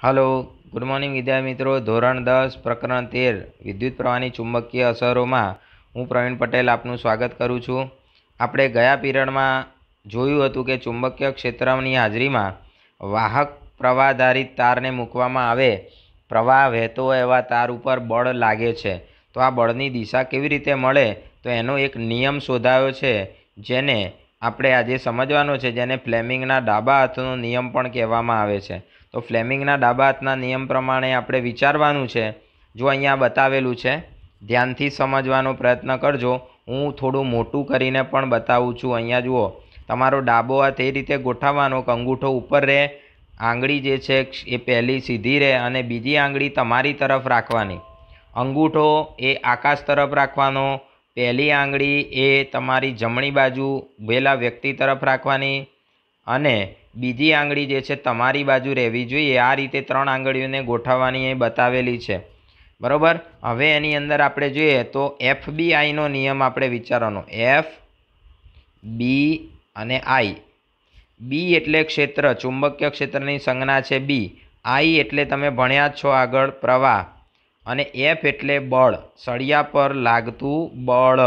hello good morning વિદ્યા મિત્રો ધોરણ દસ પ્રકરણ તેર વિદ્યુત પ્રવાહની ચુંબકીય અસરોમાં હું પ્રવીણ પટેલ આપનું સ્વાગત કરું છું આપણે ગયા પીરિયડમાં જોયું હતું કે ચુંબકીય ક્ષેત્રની હાજરીમાં વાહક પ્રવાહધારિત તારને મૂકવામાં આવે પ્રવાહ વહેતો એવા તાર ઉપર બળ લાગે છે તો આ બળની દિશા કેવી રીતે મળે તો એનો એક નિયમ શોધાયો છે જેને આપણે આજે સમજવાનો છે જેને ફ્લેમિંગના ડાબા હાથનો નિયમ પણ કહેવામાં આવે છે તો ફ્લેમિંગના ડાબા હાથના નિયમ પ્રમાણે આપણે વિચારવાનું છે જો અહીંયા બતાવેલું છે ધ્યાનથી સમજવાનો પ્રયત્ન કરજો હું થોડું મોટું કરીને પણ બતાવું છું અહીંયા જુઓ તમારો ડાબો હાથ એ રીતે ગોઠવવાનો કે અંગૂઠો ઉપર રહે આંગળી જે છે એ પહેલી સીધી રહે અને બીજી આંગળી તમારી તરફ રાખવાની અંગૂઠો એ આકાશ તરફ રાખવાનો પહેલી આંગળી એ તમારી જમણી બાજુ ભેલા વ્યક્તિ તરફ રાખવાની અને બીજી આંગળી જે છે તમારી બાજુ રહેવી જોઈએ આ રીતે ત્રણ આંગળીઓને ગોઠવવાની એ બતાવેલી છે બરાબર હવે એની અંદર આપણે જોઈએ તો એફ બીઆઈનો નિયમ આપણે વિચારવાનો એફ બી અને આઈ બી એટલે ક્ષેત્ર ચુંબકીય ક્ષેત્રની સંજ્ઞા છે બી આઈ એટલે તમે ભણ્યા છો આગળ પ્રવાહ અને એફ એટલે બળ સળિયા પર લાગતું બળ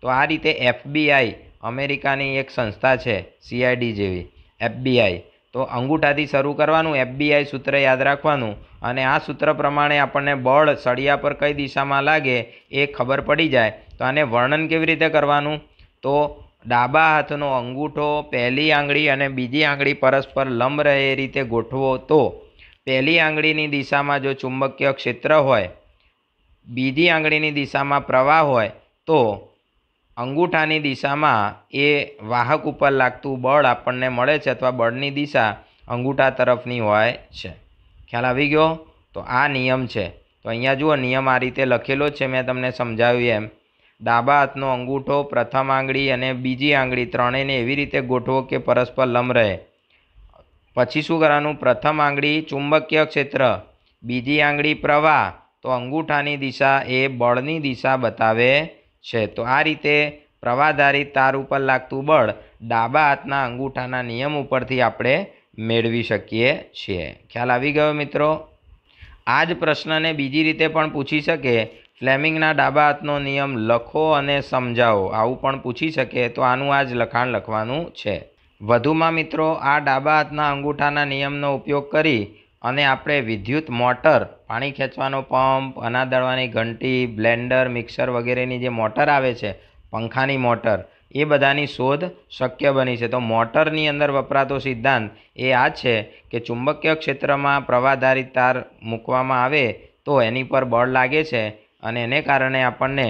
તો આ રીતે એફબીઆઈ અમેરિકાની એક સંસ્થા છે સીઆઈડી જેવી એફબીઆઈ તો અંગૂઠાથી શરૂ કરવાનું એફબીઆઈ સૂત્ર યાદ રાખવાનું અને આ સૂત્ર પ્રમાણે આપણને બળ સળિયા પર કઈ દિશામાં લાગે એ ખબર પડી જાય તો આને વર્ણન કેવી રીતે કરવાનું તો ડાબા હાથનો અંગૂઠો પહેલી આંગળી અને બીજી આંગળી પરસ્પર લંબ રહે એ રીતે ગોઠવો તો પહેલી આંગળીની દિશામાં જો ચુંબકીય ક્ષેત્ર હોય બીજી આંગળીની દિશામાં પ્રવાહ હોય તો અંગૂઠાની દિશામાં એ વાહક ઉપર લાગતું બળ આપણને મળે છે અથવા બળની દિશા અંગૂઠા તરફની હોય છે ખ્યાલ આવી ગયો તો આ નિયમ છે તો અહીંયા જુઓ નિયમ આ રીતે લખેલો છે મેં તમને સમજાવ્યું એમ ડાબા હાથનો અંગૂઠો પ્રથમ આંગળી અને બીજી આંગળી ત્રણેયને એવી રીતે ગોઠવો કે પરસ્પર લંબ રહે પછી શું કરવાનું પ્રથમ આંગળી ચુંબકીય ક્ષેત્ર બીજી આંગળી પ્રવાહ તો અંગૂઠાની દિશા એ બળની દિશા બતાવે છે તો આ રીતે પ્રવાહધારિત તાર ઉપર લાગતું બળ ડાબા હાથના અંગૂઠાના નિયમ ઉપરથી આપણે મેળવી શકીએ છીએ ખ્યાલ આવી ગયો મિત્રો આ જ પ્રશ્નને બીજી રીતે પણ પૂછી શકે ફ્લેમિંગના ડાબા હાથનો નિયમ લખો અને સમજાવો આવું પણ પૂછી શકે તો આનું આ જ લખાણ લખવાનું છે વધુમાં મિત્રો આ ડાબા હાથના અંગૂઠાના નિયમનો ઉપયોગ કરી અને આપણે વિદ્યુત મોટર પાણી ખેંચવાનો પંપ અનાદળવાની ઘંટી બ્લેન્ડર મિક્સર વગેરેની જે મોટર આવે છે પંખાની મોટર એ બધાની શોધ શક્ય બની છે તો મોટરની અંદર વપરાતો સિદ્ધાંત એ આ છે કે ચુંબકીય ક્ષેત્રમાં પ્રવાહધારિત તાર મૂકવામાં આવે તો એની પર બળ લાગે છે અને એને કારણે આપણને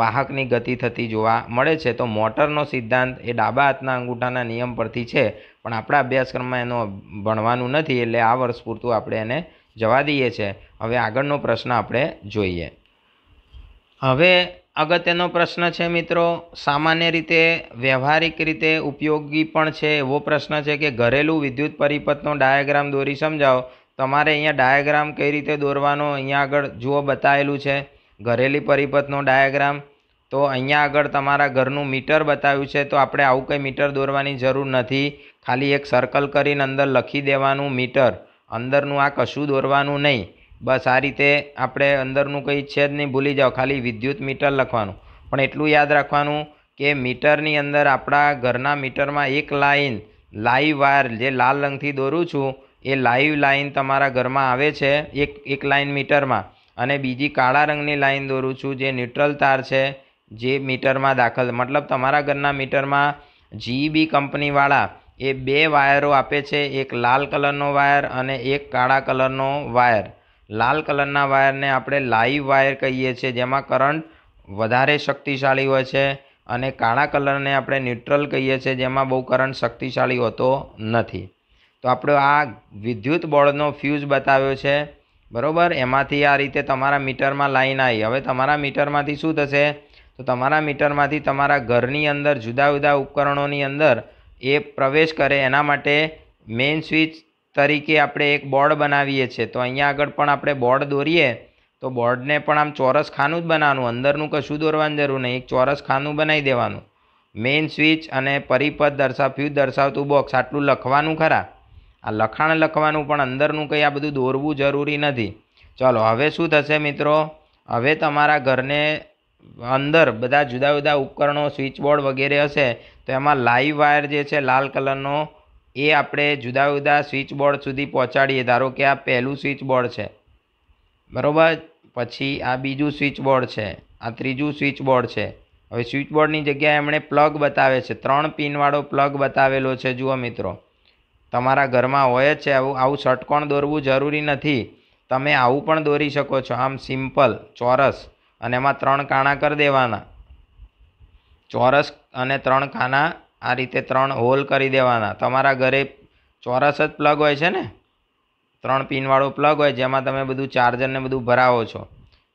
વાહકની ગતિ થતી જોવા મળે છે તો મોટરનો સિદ્ધાંત એ ડાબા હાથના અંગૂઠાના નિયમ પરથી છે પણ આપણા અભ્યાસક્રમમાં એનો ભણવાનું નથી એટલે આ વર્ષ પૂરતું આપણે એને જવા દઈએ છીએ હવે આગળનો પ્રશ્ન આપણે જોઈએ હવે અગત્યનો પ્રશ્ન છે મિત્રો સામાન્ય રીતે વ્યવહારિક રીતે ઉપયોગી પણ છે એવો પ્રશ્ન છે કે ઘરેલું વિદ્યુત પરિપથનો ડાયાગ્રામ દોરી સમજાવો તમારે અહીંયા ડાયાગ્રામ કઈ રીતે દોરવાનો અહીંયા આગળ જુઓ બતાવેલું છે ઘરેલી પરિપથનો ડાયાગ્રામ તો અહીંયા આગળ તમારા ઘરનું મીટર બતાવ્યું છે તો આપણે આવું કંઈ મીટર દોરવાની જરૂર નથી ખાલી એક સર્કલ કરીને અંદર લખી દેવાનું મીટર અંદરનું આ કશું દોરવાનું નહીં બસ આ રીતે આપણે અંદરનું કંઈ છે જ નહીં ભૂલી જાઓ ખાલી વિદ્યુત મીટર લખવાનું પણ એટલું યાદ રાખવાનું કે મીટરની અંદર આપણા ઘરના મીટરમાં એક લાઈન લાઈવ વાયર જે લાલ રંગથી દોરું છું એ લાઈવ લાઈન તમારા ઘરમાં આવે છે એક એક લાઇન મીટરમાં અને બીજી કાળા રંગની લાઇન દોરું છું જે ન્યુટ્રલ તાર છે જે મીટરમાં દાખલ મતલબ તમારા ઘરના મીટરમાં જીઈબી કંપનીવાળા એ બે વાયરો આપે છે એક લાલ કલરનો વાયર અને એક કાળા કલરનો વાયર લાલ કલરના વાયરને આપણે લાઈવ વાયર કહીએ છીએ જેમાં કરંટ વધારે શક્તિશાળી હોય છે અને કાળા કલરને આપણે ન્યુટ્રલ કહીએ છીએ જેમાં બહુ કરંટ શક્તિશાળી હોતો નથી તો આપણો આ વિદ્યુત બોર્ડનો ફ્યુઝ બતાવ્યો છે બરાબર એમાંથી આ રીતે તમારા મીટરમાં લાઈન આવી હવે તમારા મીટરમાંથી શું થશે તો તમારા મીટરમાંથી તમારા ઘરની અંદર જુદા જુદા ઉપકરણોની અંદર એ પ્રવેશ કરે એના માટે મેઇન સ્વિચ તરીકે આપણે એક બોર્ડ બનાવીએ છીએ તો અહીંયા આગળ પણ આપણે બોર્ડ દોરીએ તો બોર્ડને પણ આમ ચોરસ ખાનું જ બનાવવાનું અંદરનું કશું દોરવાની જરૂર નહીં એક ચોરસ ખાનું બનાવી દેવાનું મેઇન સ્વિચ અને પરિપથ દર્શાવ્યું દર્શાવતું બોક્સ આટલું લખવાનું ખરા આ લખાણ લખવાનું પણ અંદરનું કંઈ આ બધું દોરવું જરૂરી નથી ચાલો હવે શું થશે મિત્રો હવે તમારા ઘરને અંદર બધા જુદા જુદા ઉપકરણો સ્વિચબોર્ડ વગેરે હશે તો એમાં લાઈવ વાયર જે છે લાલ કલરનો એ આપણે જુદા જુદા સ્વિચબોર્ડ સુધી પહોંચાડીએ ધારો કે આ પહેલું સ્વિચબોર્ડ છે બરાબર પછી આ બીજું સ્વિચબોર્ડ છે આ ત્રીજું સ્વિચબોર્ડ છે હવે સ્વિચબોર્ડની જગ્યાએ એમણે પ્લગ બતાવે છે ત્રણ પિનવાળો પ્લગ બતાવેલો છે જુઓ મિત્રો તમારા ઘરમાં હોય જ છે આવું આવું ષટકોણ દોરવું જરૂરી નથી તમે આવું પણ દોરી શકો છો આમ સિમ્પલ ચોરસ અને એમાં ત્રણ કાણા કરી દેવાના ચોરસ અને ત્રણ ખાના આ રીતે ત્રણ હોલ કરી દેવાના તમારા ઘરે ચોરસ જ પ્લગ હોય છે ને ત્રણ પિનવાળો પ્લગ હોય જેમાં તમે બધું ચાર્જરને બધું ભરાવો છો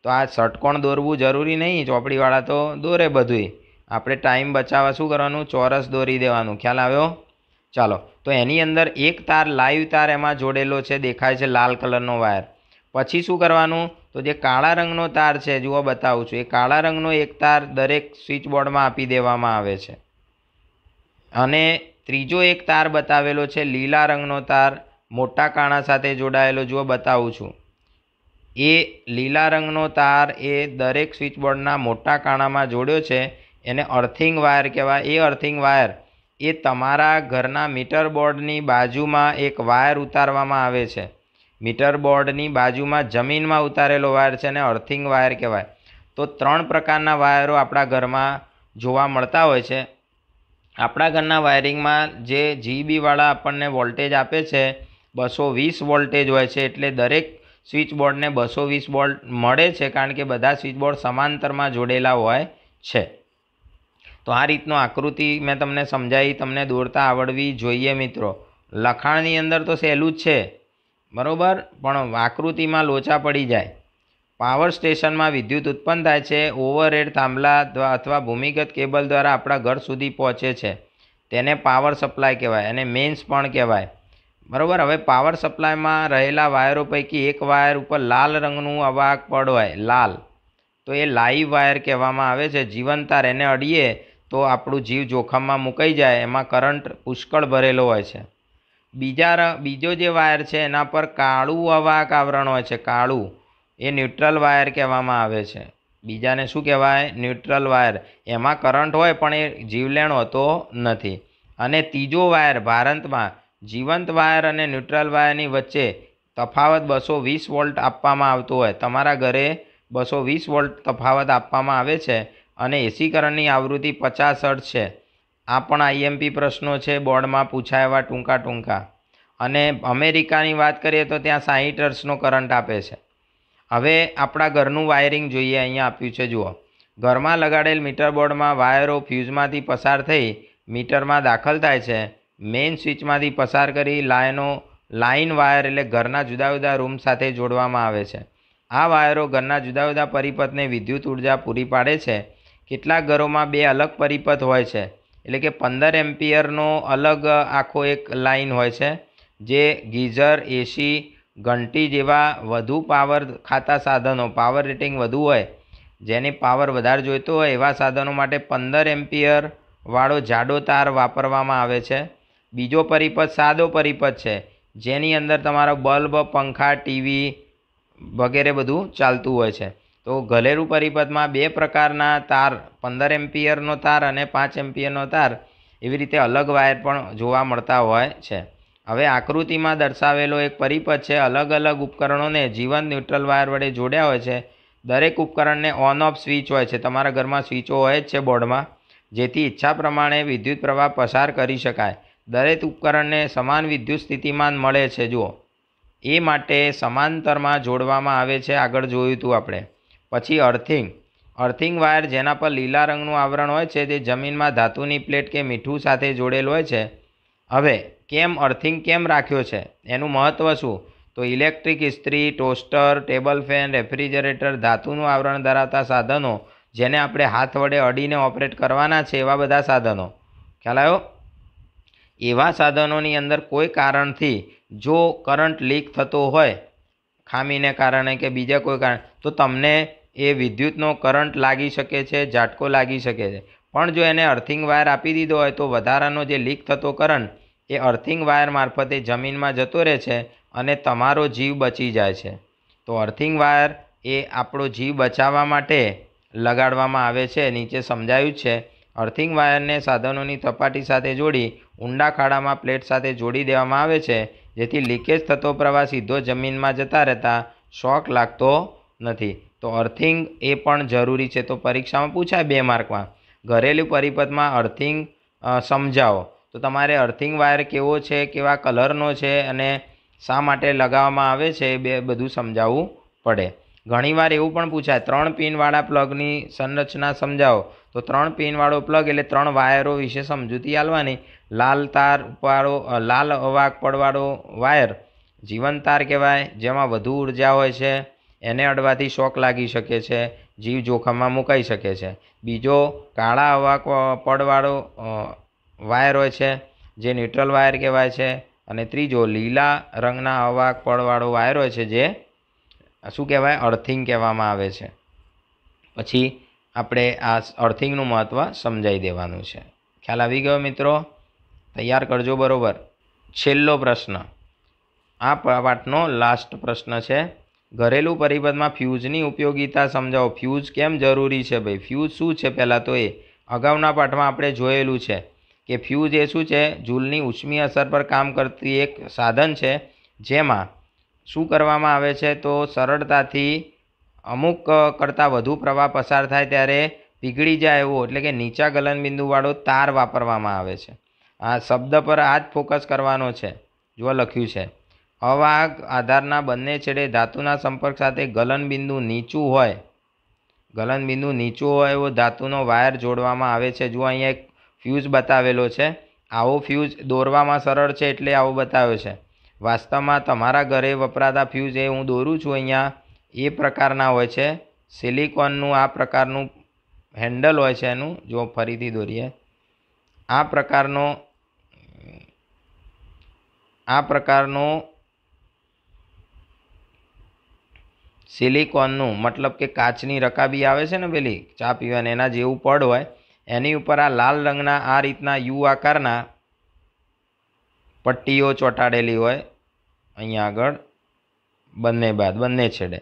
તો આ ષટકોણ દોરવું જરૂરી નહીં ચોપડીવાળા તો દોરે બધુંય આપણે ટાઈમ બચાવવા શું કરવાનું ચોરસ દોરી દેવાનું ખ્યાલ આવ્યો ચાલો તો એની અંદર એક તાર લાઈવ તાર એમાં જોડેલો છે દેખાય છે લાલ કલરનો વાયર પછી શું કરવાનું તો જે કાળા રંગનો તાર છે જુઓ બતાવું છું એ કાળા રંગનો એક તાર દરેક સ્વિચ બોર્ડમાં આપી દેવામાં આવે છે અને ત્રીજો એક તાર બતાવેલો છે લીલા રંગનો તાર મોટા કાણા સાથે જોડાયેલો જુઓ બતાવું છું એ લીલા રંગનો તાર એ દરેક સ્વિચ બોર્ડના મોટા કાણામાં જોડ્યો છે એને અર્થિંગ વાયર કહેવાય એ અર્થિંગ વાયર એ તમારા ઘરના મીટર બોર્ડની બાજુમાં એક વાયર ઉતારવામાં આવે છે મીટર બોર્ડની બાજુમાં જમીનમાં ઉતારેલો વાયર છે એને અર્થિંગ વાયર કહેવાય તો ત્રણ પ્રકારના વાયરો આપણા ઘરમાં જોવા મળતા હોય છે આપણા ઘરના વાયરિંગમાં જે જીબીવાળા આપણને વોલ્ટેજ આપે છે બસો વીસ વોલ્ટેજ હોય છે એટલે દરેક સ્વિચ બોર્ડને બસો વીસ વોલ્ટ મળે છે કારણ કે બધા સ્વિચ બોર્ડ સમાંતરમાં જોડેલા હોય છે તો આ રીતનો આકૃતિ મેં તમને સમજાવી તમને દોરતા આવડવી જોઈએ મિત્રો લખાણની અંદર તો સહેલું જ છે બરાબર પણ વાકૃતિમાં લોચા પડી જાય પાવર સ્ટેશનમાં વિદ્યુત ઉત્પન્ન થાય છે ઓવરહેડ થાંભલા અથવા ભૂમિગત કેબલ દ્વારા આપણા ઘર સુધી પહોંચે છે તેને પાવર સપ્લાય કહેવાય અને મેન્સ પણ કહેવાય બરાબર હવે પાવર સપ્લાયમાં રહેલા વાયરો પૈકી એક વાયર ઉપર લાલ રંગનું અવાહક હોય લાલ તો એ લાઈવ વાયર કહેવામાં આવે છે જીવનતાર એને અડીએ તો આપણું જીવ જોખમમાં મુકાઈ જાય એમાં કરંટ પુષ્કળ ભરેલો હોય છે બીજા બીજો જે વાયર છે એના પર કાળું અવાહક આવરણ હોય છે કાળું એ ન્યુટ્રલ વાયર કહેવામાં આવે છે બીજાને શું કહેવાય ન્યુટ્રલ વાયર એમાં કરંટ હોય પણ એ જીવલેણ હોતો નથી અને ત્રીજો વાયર ભારતમાં જીવંત વાયર અને ન્યુટ્રલ વાયરની વચ્ચે તફાવત બસો વીસ વોલ્ટ આપવામાં આવતો હોય તમારા ઘરે બસો વીસ વોલ્ટ તફાવત આપવામાં આવે છે અને એસી કરંટની આવૃત્તિ પચાસ હર્ટ છે આ પણ આઈએમપી પ્રશ્નો છે બોર્ડમાં પૂછાય એવા ટૂંકા ટૂંકા અને અમેરિકાની વાત કરીએ તો ત્યાં સાહીઠ અર્સનો કરંટ આપે છે હવે આપણા ઘરનું વાયરિંગ જોઈએ અહીંયા આપ્યું છે જુઓ ઘરમાં લગાડેલ મીટર બોર્ડમાં વાયરો ફ્યુઝમાંથી પસાર થઈ મીટરમાં દાખલ થાય છે મેઇન સ્વિચમાંથી પસાર કરી લાઇનો લાઇન વાયર એટલે ઘરના જુદા જુદા રૂમ સાથે જોડવામાં આવે છે આ વાયરો ઘરના જુદા જુદા પરિપથને વિદ્યુત ઉર્જા પૂરી પાડે છે કેટલાક ઘરોમાં બે અલગ પરિપથ હોય છે એટલે કે પંદર એમ્પિયરનો અલગ આખો એક લાઇન હોય છે જે ગીઝર એસી ઘંટી જેવા વધુ પાવર ખાતા સાધનો પાવર રેટિંગ વધુ હોય જેને પાવર વધારે જોઈતો હોય એવા સાધનો માટે પંદર એમ્પિયર વાળો જાડો તાર વાપરવામાં આવે છે બીજો પરિપથ સાદો પરિપથ છે જેની અંદર તમારો બલ્બ પંખા ટીવી વગેરે બધું ચાલતું હોય છે તો ઘરેલું પરિપથમાં બે પ્રકારના તાર પંદર એમ્પિયરનો તાર અને પાંચ એમ્પિયરનો તાર એવી રીતે અલગ વાયર પણ જોવા મળતા હોય છે હવે આકૃતિમાં દર્શાવેલો એક પરિપથ છે અલગ અલગ ઉપકરણોને જીવન ન્યુટ્રલ વાયર વડે જોડ્યા હોય છે દરેક ઉપકરણને ઓન ઓફ સ્વિચ હોય છે તમારા ઘરમાં સ્વિચો હોય જ છે બોર્ડમાં જેથી ઈચ્છા પ્રમાણે વિદ્યુત પ્રવાહ પસાર કરી શકાય દરેક ઉપકરણને સમાન વિદ્યુત સ્થિતિમાન મળે છે જુઓ એ માટે સમાંતરમાં જોડવામાં આવે છે આગળ જોયું હતું આપણે પછી અર્થિંગ અર્થિંગ વાયર જેના પર લીલા રંગનું આવરણ હોય છે તે જમીનમાં ધાતુની પ્લેટ કે મીઠું સાથે જોડેલ હોય છે હવે કેમ અર્થિંગ કેમ રાખ્યો છે એનું મહત્ત્વ શું તો ઇલેક્ટ્રિક ઇસ્ત્રી ટોસ્ટર ટેબલ ફેન રેફ્રિજરેટર ધાતુનું આવરણ ધરાવતા સાધનો જેને આપણે હાથ વડે અડીને ઓપરેટ કરવાના છે એવા બધા સાધનો ખ્યાલ આવ્યો એવા સાધનોની અંદર કોઈ કારણથી જો કરંટ લીક થતો હોય ખામીને કારણે કે બીજા કોઈ કારણ તો તમને એ વિદ્યુતનો કરંટ લાગી શકે છે ઝાટકો લાગી શકે છે પણ જો એને અર્થિંગ વાયર આપી દીધો હોય તો વધારાનો જે લીક થતો કરંટ એ અર્થિંગ વાયર મારફતે જમીનમાં જતો રહે છે અને તમારો જીવ બચી જાય છે તો અર્થિંગ વાયર એ આપણો જીવ બચાવવા માટે લગાડવામાં આવે છે નીચે સમજાયું છે અર્થિંગ વાયરને સાધનોની સપાટી સાથે જોડી ઊંડા ખાડામાં પ્લેટ સાથે જોડી દેવામાં આવે છે જેથી લીકેજ થતો પ્રવાહ સીધો જમીનમાં જતા રહેતા શોક લાગતો નથી તો અર્થિંગ એ પણ જરૂરી છે તો પરીક્ષામાં પૂછાય બે માર્કમાં ઘરેલું પરિપથમાં અર્થિંગ સમજાવો તો તમારે અર્થિંગ વાયર કેવો છે કેવા કલરનો છે અને શા માટે લગાવવામાં આવે છે એ બે બધું સમજાવવું પડે ઘણીવાર એવું પણ પૂછાય ત્રણ પિનવાળા પ્લગની સંરચના સમજાવો તો ત્રણ પિનવાળો પ્લગ એટલે ત્રણ વાયરો વિશે સમજૂતી આલવાની લાલ તાર વાળો લાલ અવાક પડવાળો વાયર જીવન તાર કહેવાય જેમાં વધુ ઉર્જા હોય છે એને અડવાથી શોક લાગી શકે છે જીવ જોખમમાં મુકાઈ શકે છે બીજો કાળા હવા પડવાળો વાયર હોય છે જે ન્યુટ્રલ વાયર કહેવાય છે અને ત્રીજો લીલા રંગના હવા પડવાળો વાયર હોય છે જે શું કહેવાય અર્થિંગ કહેવામાં આવે છે પછી આપણે આ અર્થિંગનું મહત્ત્વ સમજાવી દેવાનું છે ખ્યાલ આવી ગયો મિત્રો તૈયાર કરજો બરાબર છેલ્લો પ્રશ્ન આ પાઠનો લાસ્ટ પ્રશ્ન છે ઘરેલું પરિબદમાં ફ્યુઝની ઉપયોગિતા સમજાવો ફ્યુઝ કેમ જરૂરી છે ભાઈ ફ્યુઝ શું છે પહેલાં તો એ અગાઉના પાઠમાં આપણે જોયેલું છે કે ફ્યુઝ એ શું છે જૂલની ઉષ્મી અસર પર કામ કરતી એક સાધન છે જેમાં શું કરવામાં આવે છે તો સરળતાથી અમુક કરતાં વધુ પ્રવાહ પસાર થાય ત્યારે પીગળી જાય એવો એટલે કે નીચા ગલનબિંદુવાળો તાર વાપરવામાં આવે છે આ શબ્દ પર આ જ ફોકસ કરવાનો છે જો લખ્યું છે અવાહક આધારના બંને છેડે ધાતુના સંપર્ક સાથે ગલનબિંદુ નીચું હોય ગલનબિંદુ નીચું હોય એવો ધાતુનો વાયર જોડવામાં આવે છે જો અહીંયા એક ફ્યુઝ બતાવેલો છે આવો ફ્યુઝ દોરવામાં સરળ છે એટલે આવો બતાવ્યો છે વાસ્તવમાં તમારા ઘરે વપરાતા ફ્યુઝ એ હું દોરું છું અહીંયા એ પ્રકારના હોય છે સિલિકોનનું આ પ્રકારનું હેન્ડલ હોય છે એનું જો ફરીથી દોરીએ આ પ્રકારનો આ પ્રકારનો સિલિકોનનું મતલબ કે કાચની રકાબી આવે છે ને પેલી ચા પીવાની એના જેવું પડ હોય એની ઉપર આ લાલ રંગના આ રીતના યુ આકારના પટ્ટીઓ ચોંટાડેલી હોય અહીંયા આગળ બંને બાદ બંને છેડે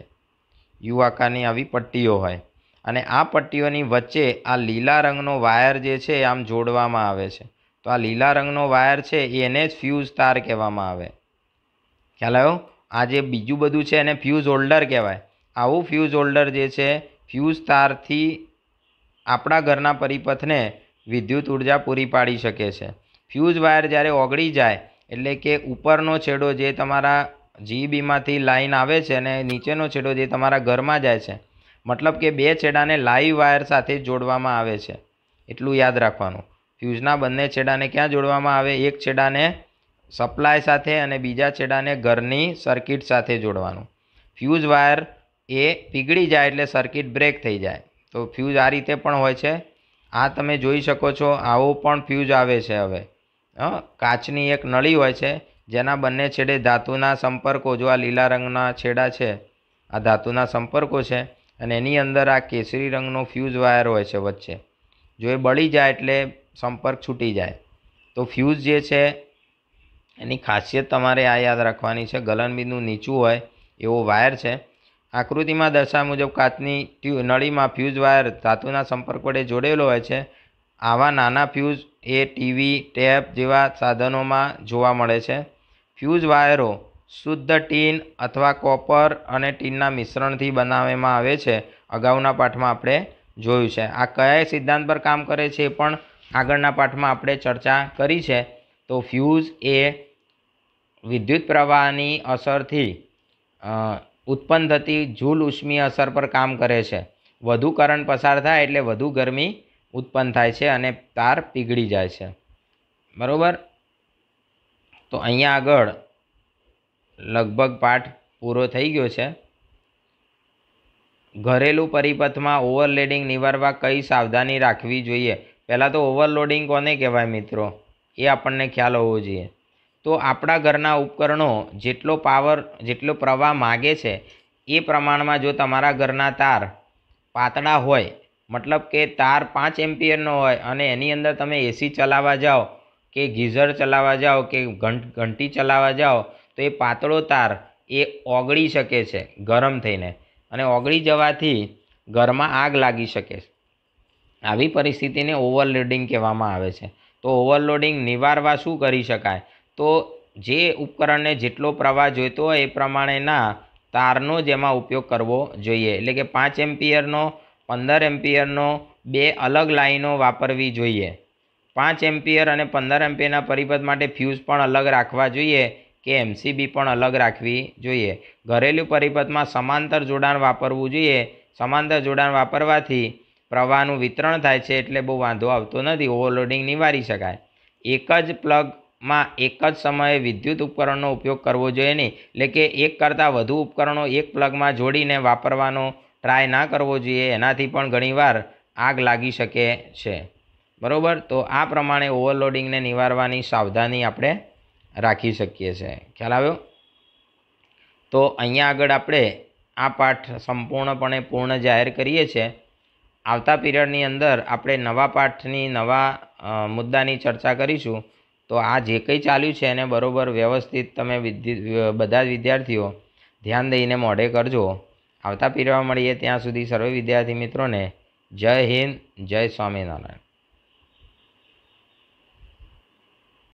યુ આકારની આવી પટ્ટીઓ હોય અને આ પટ્ટીઓની વચ્ચે આ લીલા રંગનો વાયર જે છે આમ જોડવામાં આવે છે તો આ લીલા રંગનો વાયર છે એને જ ફ્યુઝ તાર કહેવામાં આવે ખ્યાલ આવ્યો આ જે બીજું બધું છે એને ફ્યુઝ હોલ્ડર કહેવાય આવું ફ્યુઝ હોલ્ડર જે છે ફ્યુઝ તારથી આપણા ઘરના પરિપથને વિદ્યુત ઉર્જા પૂરી પાડી શકે છે ફ્યુઝ વાયર જ્યારે ઓગળી જાય એટલે કે ઉપરનો છેડો જે તમારા જીબીમાંથી લાઈન આવે છે અને નીચેનો છેડો જે તમારા ઘરમાં જાય છે મતલબ કે બે છેડાને લાઈવ વાયર સાથે જોડવામાં આવે છે એટલું યાદ રાખવાનું ફ્યુઝના બંને છેડાને ક્યાં જોડવામાં આવે એક છેડાને સપ્લાય સાથે અને બીજા છેડાને ઘરની સર્કિટ સાથે જોડવાનું ફ્યુઝ વાયર એ પીગળી જાય એટલે સર્કિટ બ્રેક થઈ જાય તો ફ્યુઝ આ રીતે પણ હોય છે આ તમે જોઈ શકો છો આવો પણ ફ્યુઝ આવે છે હવે હં કાચની એક નળી હોય છે જેના બંને છેડે ધાતુના સંપર્કો જો આ લીલા રંગના છેડા છે આ ધાતુના સંપર્કો છે અને એની અંદર આ કેસરી રંગનો ફ્યુઝ વાયર હોય છે વચ્ચે જો એ બળી જાય એટલે સંપર્ક છૂટી જાય તો ફ્યુઝ જે છે એની ખાસિયત તમારે આ યાદ રાખવાની છે ગલનબિંદુ નીચું હોય એવો વાયર છે આકૃતિમાં દર્શાવ્યા મુજબ કાચની ટ્યુ નળીમાં ફ્યુઝ વાયર ધાતુના સંપર્ક વડે જોડેલો હોય છે આવા નાના ફ્યુઝ એ ટીવી ટેપ જેવા સાધનોમાં જોવા મળે છે ફ્યુઝ વાયરો શુદ્ધ ટીન અથવા કોપર અને ટીનના મિશ્રણથી બનાવવામાં આવે છે અગાઉના પાઠમાં આપણે જોયું છે આ કયા સિદ્ધાંત પર કામ કરે છે એ પણ આગળના પાઠમાં આપણે ચર્ચા કરી છે તો ફ્યુઝ એ વિદ્યુત પ્રવાહની અસરથી ઉત્પન્ન થતી જૂલ ઉષ્મીય અસર પર કામ કરે છે વધુ કરંટ પસાર થાય એટલે વધુ ગરમી ઉત્પન્ન થાય છે અને તાર પીગળી જાય છે બરાબર તો અહીંયા આગળ લગભગ પાઠ પૂરો થઈ ગયો છે ઘરેલું પરિપથમાં ઓવરલોડિંગ નિવારવા કઈ સાવધાની રાખવી જોઈએ પહેલાં તો ઓવરલોડિંગ કોને કહેવાય મિત્રો એ આપણને ખ્યાલ હોવો જોઈએ તો આપણા ઘરના ઉપકરણો જેટલો પાવર જેટલો પ્રવાહ માગે છે એ પ્રમાણમાં જો તમારા ઘરના તાર પાતળા હોય મતલબ કે તાર પાંચ એમ્પિયરનો હોય અને એની અંદર તમે એસી ચલાવવા જાઓ કે ગીઝર ચલાવવા જાઓ કે ઘંટ ઘંટી ચલાવવા જાઓ તો એ પાતળો તાર એ ઓગળી શકે છે ગરમ થઈને અને ઓગળી જવાથી ઘરમાં આગ લાગી શકે છે આવી પરિસ્થિતિને ઓવરલોડિંગ કહેવામાં આવે છે તો ઓવરલોડિંગ નિવારવા શું કરી શકાય તો જે ઉપકરણને જેટલો પ્રવાહ જોઈતો હોય એ પ્રમાણેના તારનો જ એમાં ઉપયોગ કરવો જોઈએ એટલે કે પાંચ એમ્પિયરનો પંદર એમ્પિયરનો બે અલગ લાઈનો વાપરવી જોઈએ પાંચ એમ્પિયર અને પંદર એમ્પિયરના પરિપથ માટે ફ્યુઝ પણ અલગ રાખવા જોઈએ કે એમસીબી પણ અલગ રાખવી જોઈએ ઘરેલું પરિપથમાં સમાંતર જોડાણ વાપરવું જોઈએ સમાંતર જોડાણ વાપરવાથી પ્રવાહનું વિતરણ થાય છે એટલે બહુ વાંધો આવતો નથી ઓવરલોડિંગ નિવારી શકાય એક જ પ્લગમાં એક જ સમયે વિદ્યુત ઉપકરણનો ઉપયોગ કરવો જોઈએ નહીં એટલે કે એક કરતાં વધુ ઉપકરણો એક પ્લગમાં જોડીને વાપરવાનો ટ્રાય ના કરવો જોઈએ એનાથી પણ ઘણીવાર આગ લાગી શકે છે બરાબર તો આ પ્રમાણે ઓવરલોડિંગને નિવારવાની સાવધાની આપણે રાખી શકીએ છીએ ખ્યાલ આવ્યો તો અહીંયા આગળ આપણે આ પાઠ સંપૂર્ણપણે પૂર્ણ જાહેર કરીએ છીએ આવતા પીરિયડની અંદર આપણે નવા પાઠની નવા મુદ્દાની ચર્ચા કરીશું તો આ જે કંઈ ચાલ્યું છે એને બરાબર વ્યવસ્થિત તમે બધા જ વિદ્યાર્થીઓ ધ્યાન દઈને મોઢે કરજો આવતા પીરિયડમાં મળીએ ત્યાં સુધી સર્વે વિદ્યાર્થી મિત્રોને જય હિન્દ જય સ્વામિનારાયણ